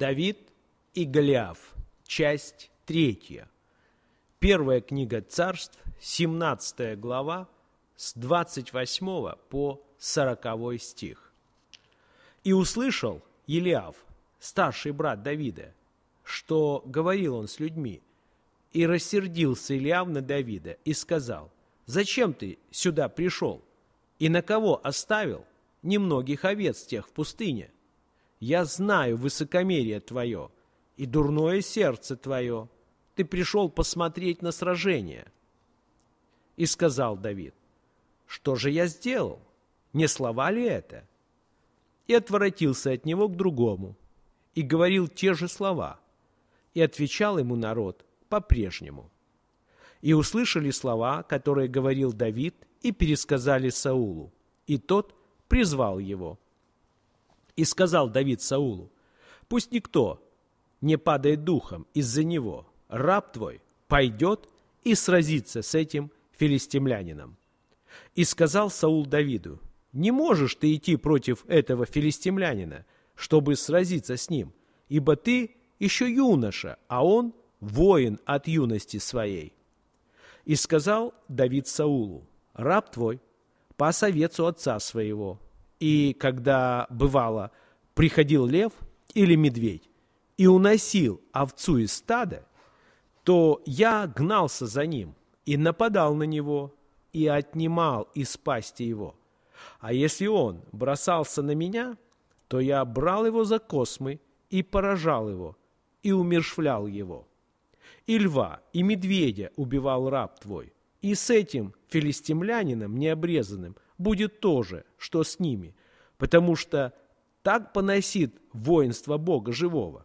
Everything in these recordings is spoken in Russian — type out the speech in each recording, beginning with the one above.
Давид и Голиаф, часть третья, Первая книга царств, 17 глава, с 28 по 40 стих. «И услышал Елиав, старший брат Давида, что говорил он с людьми, и рассердился Илиав на Давида и сказал, «Зачем ты сюда пришел? И на кого оставил немногих овец тех в пустыне?» Я знаю высокомерие твое и дурное сердце твое. Ты пришел посмотреть на сражение. И сказал Давид, что же я сделал? Не слова ли это? И отворотился от него к другому, и говорил те же слова, и отвечал ему народ по-прежнему. И услышали слова, которые говорил Давид, и пересказали Саулу, и тот призвал его – и сказал Давид Саулу, «Пусть никто не падает духом из-за него. Раб твой пойдет и сразится с этим филистимлянином». И сказал Саул Давиду, «Не можешь ты идти против этого филистимлянина, чтобы сразиться с ним, ибо ты еще юноша, а он воин от юности своей». И сказал Давид Саулу, «Раб твой, по совету отца своего, и когда бывало, приходил лев или медведь и уносил овцу из стада, то я гнался за ним и нападал на него и отнимал из пасти его. А если он бросался на меня, то я брал его за космы и поражал его, и умершвлял его. И льва, и медведя убивал раб твой, и с этим филистимлянином необрезанным будет то же, что с ними, потому что так поносит воинство Бога живого.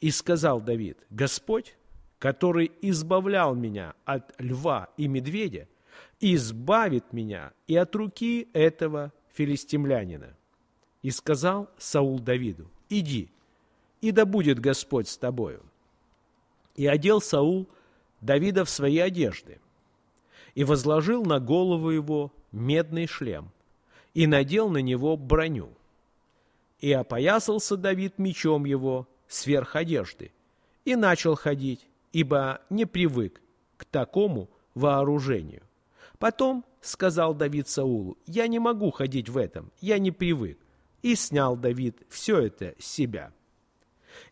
И сказал Давид, Господь, который избавлял меня от льва и медведя, избавит меня и от руки этого филистимлянина. И сказал Саул Давиду, иди, и да будет Господь с тобою. И одел Саул Давида в свои одежды, и возложил на голову его медный шлем, и надел на него броню. И опоясался Давид мечом его сверх одежды, и начал ходить, ибо не привык к такому вооружению. Потом сказал Давид Саулу, «Я не могу ходить в этом, я не привык». И снял Давид все это с себя.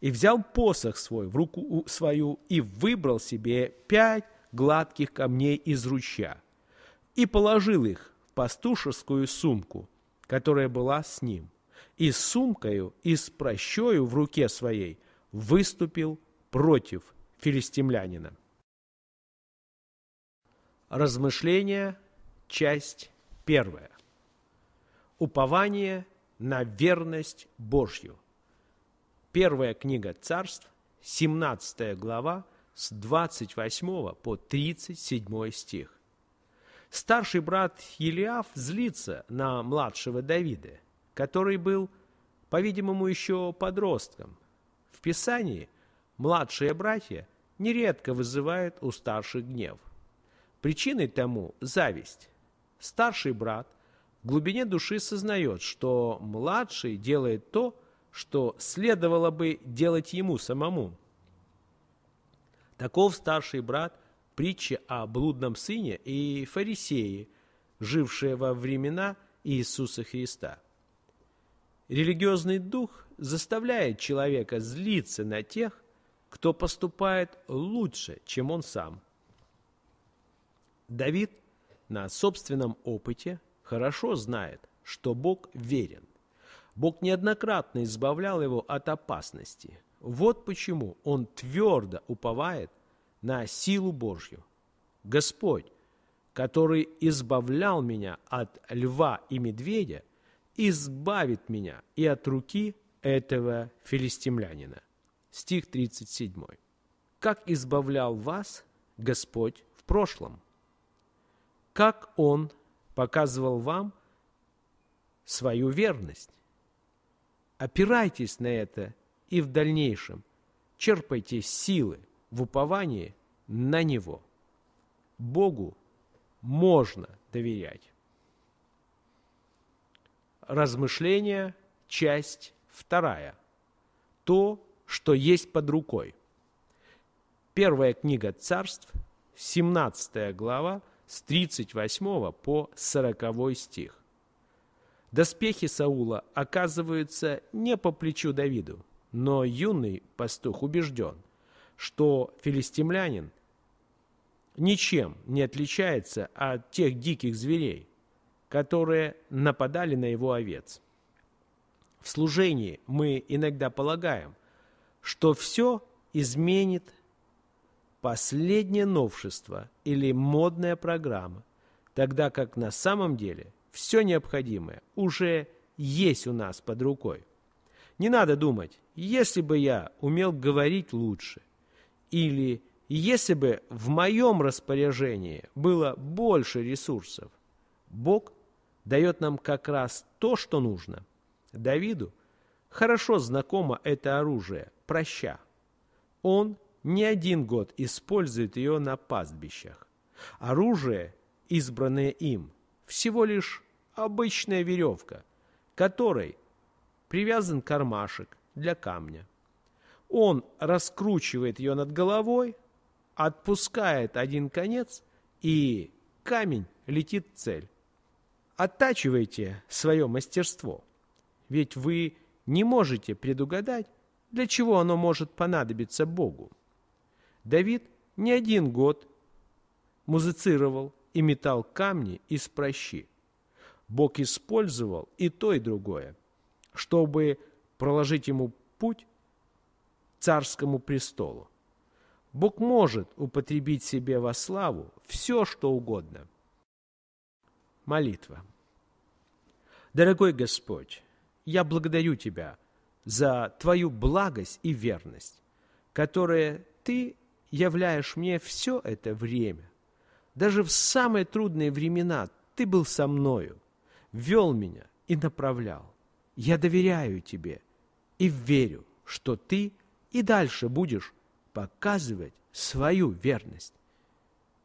И взял посох свой в руку свою и выбрал себе пять гладких камней из ручья, и положил их пастушескую сумку, которая была с ним, и с сумкою, и с прощою в руке своей выступил против филистимлянина. Размышления, часть первая. Упование на верность Божью. Первая книга царств, 17 глава, с 28 по 37 стих. Старший брат Елиаф злится на младшего Давида, который был, по-видимому, еще подростком. В Писании младшие братья нередко вызывают у старших гнев. Причиной тому – зависть. Старший брат в глубине души сознает, что младший делает то, что следовало бы делать ему самому. Таков старший брат притча о блудном сыне и фарисее, жившие во времена Иисуса Христа. Религиозный дух заставляет человека злиться на тех, кто поступает лучше, чем он сам. Давид на собственном опыте хорошо знает, что Бог верен. Бог неоднократно избавлял его от опасности. Вот почему он твердо уповает на силу Божью. Господь, который избавлял меня от льва и медведя, избавит меня и от руки этого филистимлянина. Стих 37. Как избавлял вас Господь в прошлом? Как Он показывал вам свою верность? Опирайтесь на это и в дальнейшем черпайте силы – в уповании на Него. Богу можно доверять. Размышления, часть вторая. То, что есть под рукой. Первая книга царств, 17 глава, с 38 по 40 стих. Доспехи Саула оказываются не по плечу Давиду, но юный пастух убежден – что филистимлянин ничем не отличается от тех диких зверей, которые нападали на его овец. В служении мы иногда полагаем, что все изменит последнее новшество или модная программа, тогда как на самом деле все необходимое уже есть у нас под рукой. Не надо думать, если бы я умел говорить лучше – или если бы в моем распоряжении было больше ресурсов, Бог дает нам как раз то, что нужно. Давиду хорошо знакомо это оружие – проща. Он не один год использует ее на пастбищах. Оружие, избранное им, всего лишь обычная веревка, которой привязан кармашек для камня. Он раскручивает ее над головой, отпускает один конец, и камень летит в цель. Оттачивайте свое мастерство, ведь вы не можете предугадать, для чего оно может понадобиться Богу. Давид не один год музицировал и метал камни из прощи. Бог использовал и то, и другое, чтобы проложить ему путь царскому престолу. Бог может употребить себе во славу все, что угодно. Молитва. Дорогой Господь, я благодарю Тебя за Твою благость и верность, которые Ты являешь мне все это время. Даже в самые трудные времена Ты был со мною, вел меня и направлял. Я доверяю Тебе и верю, что Ты и дальше будешь показывать свою верность.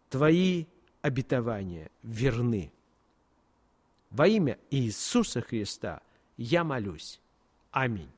Твои обетования верны. Во имя Иисуса Христа я молюсь. Аминь.